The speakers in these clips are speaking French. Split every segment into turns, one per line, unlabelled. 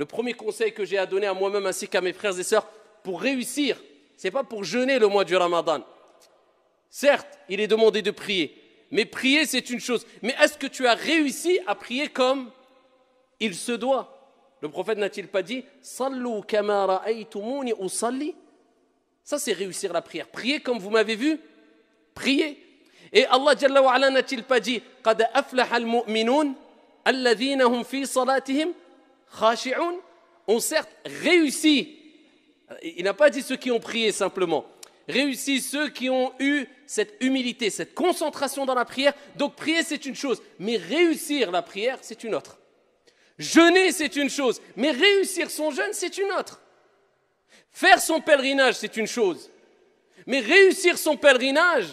Le premier conseil que j'ai à donner à moi-même ainsi qu'à mes frères et sœurs pour réussir, ce n'est pas pour jeûner le mois du Ramadan. Certes, il est demandé de prier, mais prier c'est une chose. Mais est-ce que tu as réussi à prier comme il se doit Le prophète n'a-t-il pas dit Sallu Ça c'est réussir la prière. Prier comme vous m'avez vu, prier. Et Allah Jalla n'a-t-il pas dit Qad al-mu'minun hum fi salatihim khashi'un ont certes réussi. Euh, il n'a pas dit ceux qui ont prié simplement. Réussi ceux qui ont eu cette humilité, cette concentration dans la prière. Donc prier, c'est une chose, mais réussir la prière, c'est une autre. Jeûner, c'est une chose, mais réussir son jeûne, c'est une autre. Faire son pèlerinage, c'est une chose, mais réussir son pèlerinage,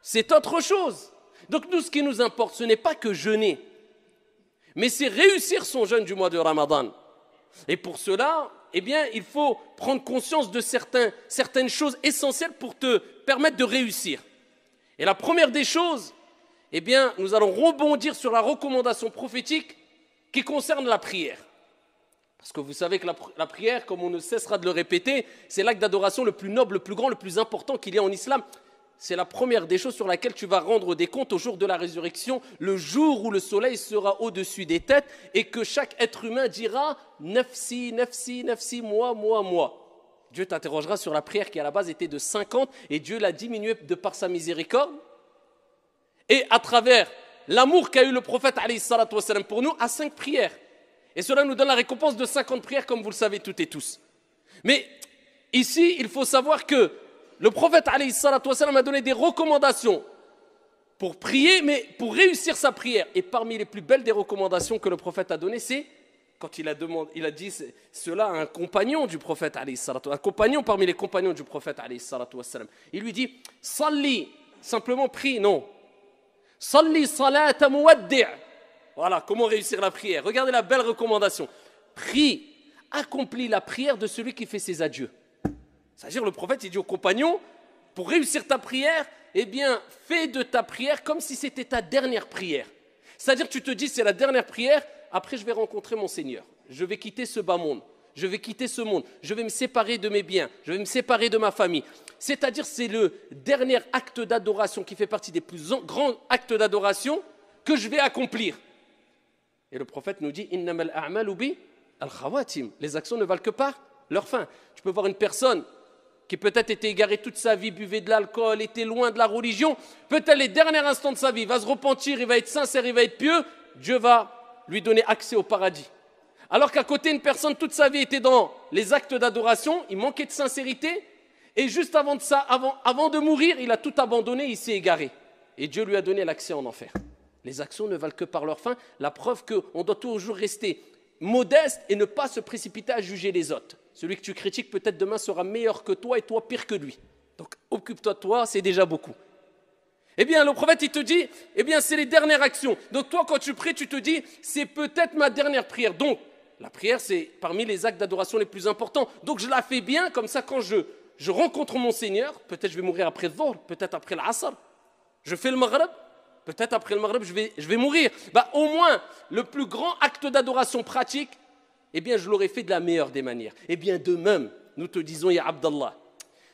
c'est autre chose. Donc nous, ce qui nous importe, ce n'est pas que jeûner, mais c'est réussir son jeûne du mois de Ramadan. Et pour cela, eh bien, il faut prendre conscience de certaines choses essentielles pour te permettre de réussir. Et la première des choses, eh bien, nous allons rebondir sur la recommandation prophétique qui concerne la prière. Parce que vous savez que la, la prière, comme on ne cessera de le répéter, c'est l'acte d'adoration le plus noble, le plus grand, le plus important qu'il y a en islam c'est la première des choses sur laquelle tu vas rendre des comptes au jour de la résurrection, le jour où le soleil sera au-dessus des têtes et que chaque être humain dira Nefsi, Nefsi, Nefsi, moi, moi, moi. Dieu t'interrogera sur la prière qui à la base était de 50 et Dieu l'a diminuée de par sa miséricorde. Et à travers l'amour qu'a eu le prophète pour nous à cinq prières. Et cela nous donne la récompense de 50 prières comme vous le savez toutes et tous. Mais ici, il faut savoir que le prophète والسلام, a donné des recommandations pour prier, mais pour réussir sa prière. Et parmi les plus belles des recommandations que le prophète a données, c'est quand il a, demandé, il a dit cela à un compagnon du prophète, un compagnon parmi les compagnons du prophète. Il lui dit Salli, simplement prie, non. Salli salat Voilà comment réussir la prière. Regardez la belle recommandation. Prie, accomplis la prière de celui qui fait ses adieux. C'est-à-dire, le prophète, il dit aux compagnons, pour réussir ta prière, eh bien, fais de ta prière comme si c'était ta dernière prière. C'est-à-dire, tu te dis, c'est la dernière prière, après je vais rencontrer mon Seigneur. Je vais quitter ce bas monde. Je vais quitter ce monde. Je vais me séparer de mes biens. Je vais me séparer de ma famille. C'est-à-dire, c'est le dernier acte d'adoration qui fait partie des plus grands actes d'adoration que je vais accomplir. Et le prophète nous dit Les actions ne valent que par leur fin. Tu peux voir une personne qui peut-être était égaré toute sa vie, buvait de l'alcool, était loin de la religion, peut-être les derniers instants de sa vie, il va se repentir, il va être sincère, il va être pieux, Dieu va lui donner accès au paradis. Alors qu'à côté, une personne toute sa vie était dans les actes d'adoration, il manquait de sincérité, et juste avant de ça, avant, de mourir, il a tout abandonné, il s'est égaré. Et Dieu lui a donné l'accès en enfer. Les actions ne valent que par leur fin, la preuve qu'on doit toujours rester modeste et ne pas se précipiter à juger les autres. Celui que tu critiques peut-être demain sera meilleur que toi et toi pire que lui. Donc occupe-toi de toi, c'est déjà beaucoup. Eh bien, le prophète, il te dit, eh bien, c'est les dernières actions. Donc toi, quand tu pries, tu te dis, c'est peut-être ma dernière prière. Donc, la prière, c'est parmi les actes d'adoration les plus importants. Donc je la fais bien, comme ça, quand je, je rencontre mon Seigneur, peut-être je vais mourir après le vol, peut-être après l'Asr. Je fais le Maghreb, peut-être après le Maghreb, je vais, je vais mourir. Bah, au moins, le plus grand acte d'adoration pratique, eh bien je l'aurais fait de la meilleure des manières. Eh bien de même, nous te disons, Ya Abdallah,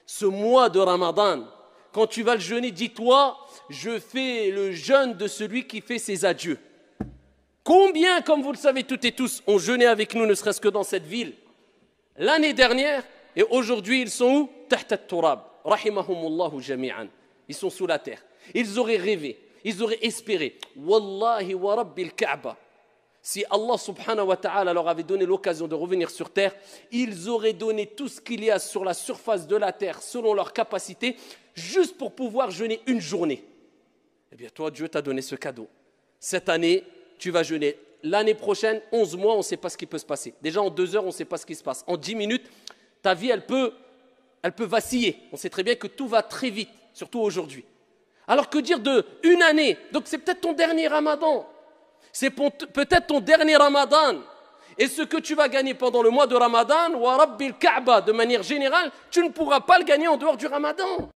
ce mois de Ramadan, quand tu vas le jeûner, dis-toi, je fais le jeûne de celui qui fait ses adieux. Combien, comme vous le savez toutes et tous, ont jeûné avec nous, ne serait-ce que dans cette ville, l'année dernière, et aujourd'hui ils sont où Tahtat Turab, rahimahumullahu jami'an. Ils sont sous la terre. Ils auraient rêvé, ils auraient espéré. Wallahi wa Ka'ba si Allah subhanahu wa ta'ala leur avait donné l'occasion de revenir sur terre, ils auraient donné tout ce qu'il y a sur la surface de la terre selon leur capacité, juste pour pouvoir jeûner une journée. Eh bien, toi, Dieu t'a donné ce cadeau. Cette année, tu vas jeûner. L'année prochaine, 11 mois, on ne sait pas ce qui peut se passer. Déjà, en 2 heures, on ne sait pas ce qui se passe. En 10 minutes, ta vie, elle peut, elle peut vaciller. On sait très bien que tout va très vite, surtout aujourd'hui. Alors que dire de une année Donc c'est peut-être ton dernier ramadan. C'est peut-être ton dernier ramadan. Et ce que tu vas gagner pendant le mois de ramadan, ou de manière générale, tu ne pourras pas le gagner en dehors du ramadan.